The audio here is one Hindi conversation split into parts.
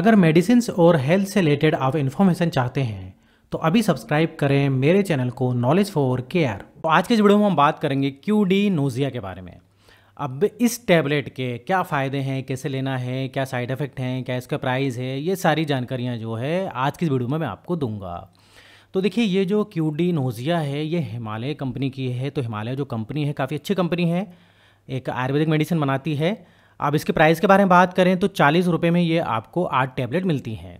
अगर मेडिसिन और हेल्थ से रिलेटेड आप इन्फॉर्मेशन चाहते हैं तो अभी सब्सक्राइब करें मेरे चैनल को नॉलेज फॉर केयर तो आज के इस वीडियो में हम बात करेंगे क्यू डी नोजिया के बारे में अब इस टैबलेट के क्या फ़ायदे हैं कैसे लेना है क्या साइड इफ़ेक्ट हैं क्या इसका प्राइस है ये सारी जानकारियाँ जो है आज की इस वीडियो में मैं आपको दूंगा तो देखिए ये जो क्यू डी नोजिया है ये हिमालय कंपनी की है तो हिमालय जो कंपनी है काफ़ी अच्छी कंपनी है एक आयुर्वेदिक मेडिसिन बनाती है अब इसके प्राइस के बारे में बात करें तो चालीस रुपये में ये आपको आठ टैबलेट मिलती हैं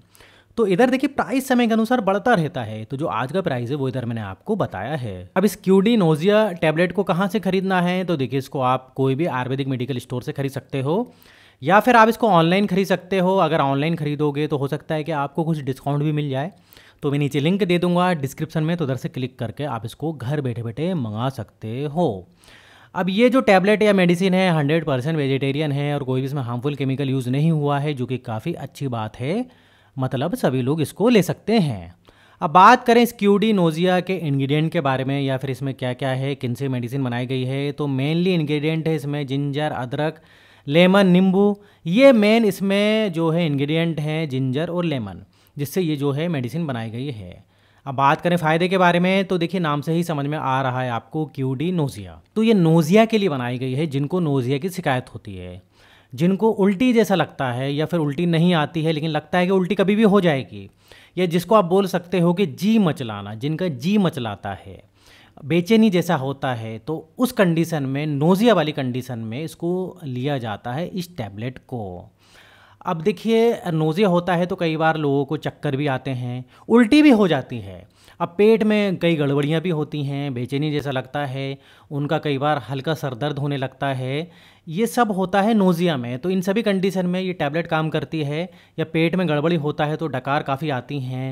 तो इधर देखिए प्राइस समय के अनुसार बढ़ता रहता है तो जो आज का प्राइस है वो इधर मैंने आपको बताया है अब इस क्यूडी नोजिया टैबलेट को कहाँ से खरीदना है तो देखिए इसको आप कोई भी आयुर्वेदिक मेडिकल स्टोर से खरीद सकते हो या फिर आप इसको ऑनलाइन खरीद सकते हो अगर ऑनलाइन खरीदोगे तो हो सकता है कि आपको कुछ डिस्काउंट भी मिल जाए तो मैं नीचे लिंक दे दूंगा डिस्क्रिप्शन में तो उधर से क्लिक करके आप इसको घर बैठे बैठे मंगा सकते हो अब ये जो टैबलेट या मेडिसिन है हंड्रेड परसेंट वेजिटेरियन है और कोई भी इसमें हार्मफुल केमिकल यूज़ नहीं हुआ है जो कि काफ़ी अच्छी बात है मतलब सभी लोग इसको ले सकते हैं अब बात करें इस क्यूडी नोजिया के इंग्रेडिएंट के बारे में या फिर इसमें क्या क्या है किन से मेडिसिन बनाई गई है तो मेनली इंग्रेडिएंट है इसमें जिंजर अदरक लेमन नींबू ये मेन इसमें जो है इंग्रेडिएंट हैं जिंजर और लेमन जिससे ये जो है मेडिसिन बनाई गई है अब बात करें फ़ायदे के बारे में तो देखिए नाम से ही समझ में आ रहा है आपको क्यू डी नोजिया तो ये नोजिया के लिए बनाई गई है जिनको नोजिया की शिकायत होती है जिनको उल्टी जैसा लगता है या फिर उल्टी नहीं आती है लेकिन लगता है कि उल्टी कभी भी हो जाएगी या जिसको आप बोल सकते हो कि जी मचलाना जिनका जी मचलाता है बेचैनी जैसा होता है तो उस कंडीशन में नोज़िया वाली कंडीशन में इसको लिया जाता है इस टैबलेट को अब देखिए नोज़िया होता है तो कई बार लोगों को चक्कर भी आते हैं उल्टी भी हो जाती है अब पेट में कई गड़बड़ियाँ भी होती हैं बेचैनी जैसा लगता है उनका कई बार हल्का सर दर्द होने लगता है ये सब होता है नोज़िया में तो इन सभी कंडीशन में ये टैबलेट काम करती है या पेट में गड़बड़ी होता है तो डकार काफ़ी आती हैं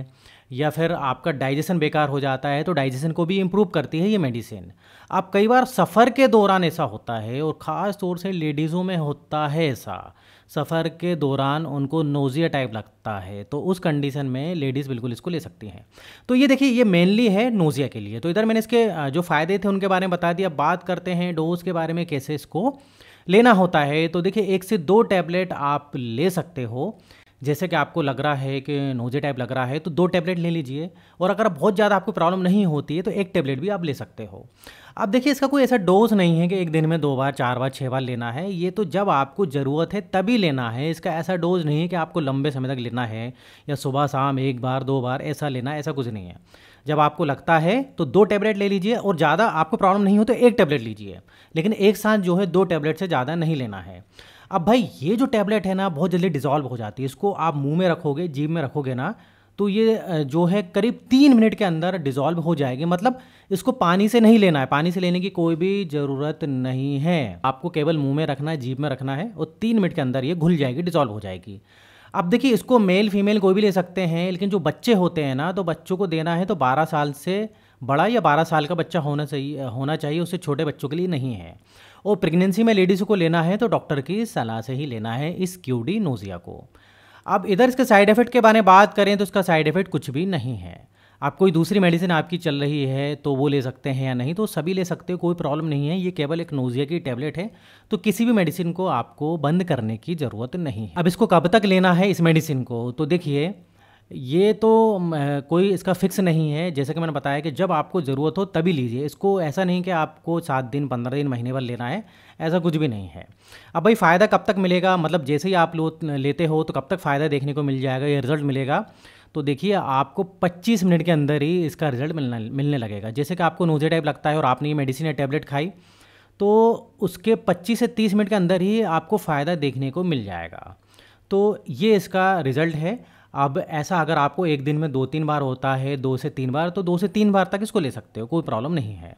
या फिर आपका डाइजेशन बेकार हो जाता है तो डाइजेशन को भी इम्प्रूव करती है ये मेडिसिन अब कई बार सफ़र के दौरान ऐसा होता है और ख़ास तौर से लेडीज़ों में होता है ऐसा सफ़र के दौरान उनको नोज़िया टाइप लगता है तो उस कंडीशन में लेडीज़ बिल्कुल इसको ले सकती हैं तो ये देखिए ये मेनली है नोज़िया के लिए तो इधर मैंने इसके जो फ़ायदे थे उनके बारे में बता दिया बात करते हैं डोज के बारे में कैसे इसको लेना होता है तो देखिए एक से दो टैबलेट आप ले सकते हो जैसे कि आपको लग रहा है कि नोजे टाइप लग रहा है तो दो टैबलेट ले लीजिए और अगर बहुत ज़्यादा आपको प्रॉब्लम नहीं होती है तो एक टैबलेट भी आप ले सकते हो अब देखिए इसका कोई ऐसा डोज नहीं है कि एक दिन में दो बार चार बार छः बार लेना है ये तो जब आपको ज़रूरत है तभी लेना है इसका ऐसा डोज नहीं है कि आपको लंबे समय तक लेना है या सुबह शाम एक बार दो बार ऐसा लेना ऐसा कुछ नहीं है जब आपको लगता है तो दो टैबलेट ले लीजिए और ज़्यादा आपको प्रॉब्लम नहीं हो तो एक टैबलेट लीजिए लेकिन एक साथ जो है दो टैबलेट से ज़्यादा नहीं लेना है अब भाई ये जो टैबलेट है ना बहुत जल्दी डिजॉल्व हो जाती है इसको आप मुंह में रखोगे जीभ में रखोगे ना तो ये जो है करीब तीन मिनट के अंदर डिज़ोल्व हो जाएगी मतलब इसको पानी से नहीं लेना है पानी से लेने की कोई भी ज़रूरत नहीं है आपको केवल मुंह में रखना है जीभ में रखना है और तीन मिनट के अंदर ये घुल जाएगी डिज़ोल्व हो जाएगी अब देखिए इसको मेल फीमेल कोई भी ले सकते हैं लेकिन जो बच्चे होते हैं ना तो बच्चों को देना है तो बारह साल से बड़ा या बारह साल का बच्चा होना चाहिए होना चाहिए उससे छोटे बच्चों के लिए नहीं है और प्रेगनेंसी में लेडीज़ को लेना है तो डॉक्टर की सलाह से ही लेना है इस क्यूडी नोजिया को अब इधर इसके साइड इफ़ेक्ट के बारे में बात करें तो इसका साइड इफ़ेक्ट कुछ भी नहीं है आप कोई दूसरी मेडिसिन आपकी चल रही है तो वो ले सकते हैं या नहीं तो सभी ले सकते कोई प्रॉब्लम नहीं है ये केवल एक नोजिया की टैबलेट है तो किसी भी मेडिसिन को आपको बंद करने की ज़रूरत नहीं अब इसको कब तक लेना है इस मेडिसिन को तो देखिए ये तो कोई इसका फिक्स नहीं है जैसे कि मैंने बताया कि जब आपको ज़रूरत हो तभी लीजिए इसको ऐसा नहीं कि आपको सात दिन पंद्रह दिन महीने भर लेना है ऐसा कुछ भी नहीं है अब भाई फ़ायदा कब तक मिलेगा मतलब जैसे ही आप लो लेते हो तो कब तक फ़ायदा देखने को मिल जाएगा या रिज़ल्ट मिलेगा तो देखिए आपको 25 मिनट के अंदर ही इसका रिज़ल्ट मिलना मिलने लगेगा जैसे कि आपको नोजे टाइप लगता है और आपने ये मेडिसिन या टैबलेट खाई तो उसके 25 से 30 मिनट के अंदर ही आपको फ़ायदा देखने को मिल जाएगा तो ये इसका रिज़ल्ट है अब ऐसा अगर आपको एक दिन में दो तीन बार होता है दो से तीन बार तो दो से तीन बार तक इसको ले सकते हो कोई प्रॉब्लम नहीं है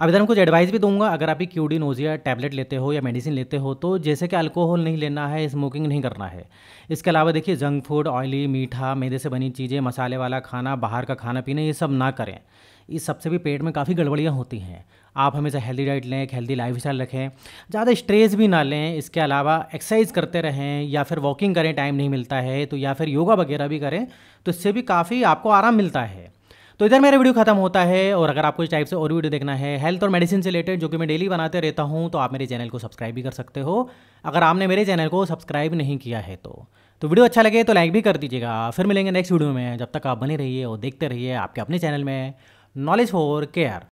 अब इधर मैं कुछ एडवाइस भी दूंगा अगर आप ये क्यूडी नोजिया टैबलेट लेते हो या मेडिसिन लेते हो तो जैसे कि अल्कोहल नहीं लेना है स्मोकिंग नहीं करना है इसके अलावा देखिए जंक फूड ऑयली मीठा मैदे से बनी चीज़ें मसाले वाला खाना बाहर का खाना पीना ये सब ना करें इस सबसे भी पेट में काफ़ी गड़बड़ियाँ होती हैं आप हमेशा हेल्दी डाइट लें एक हेल्दी लाइफ स्टाइल रखें ज़्यादा स्ट्रेस भी ना लें इसके अलावा एक्सरसाइज करते रहें या फिर वॉकिंग करें टाइम नहीं मिलता है तो या फिर योगा वगैरह भी करें तो इससे भी काफ़ी आपको आराम मिलता है तो इधर मेरा वीडियो खत्म होता है और अगर आपको इस टाइप से और वीडियो देखना है हेल्थ और मेडिसिन से रिलेटेड जो कि मैं डेली बनाते रहता हूँ तो आप मेरे चैनल को सब्सक्राइब भी कर सकते हो अगर आपने मेरे चैनल को सब्सक्राइब नहीं किया है तो तो वीडियो अच्छा लगे तो लाइक भी कर दीजिएगा फिर मिलेंगे नेक्स्ट वीडियो में जब तक आप बने रहिए और देखते रहिए आपके अपने चैनल में नॉलेज फॉर केयर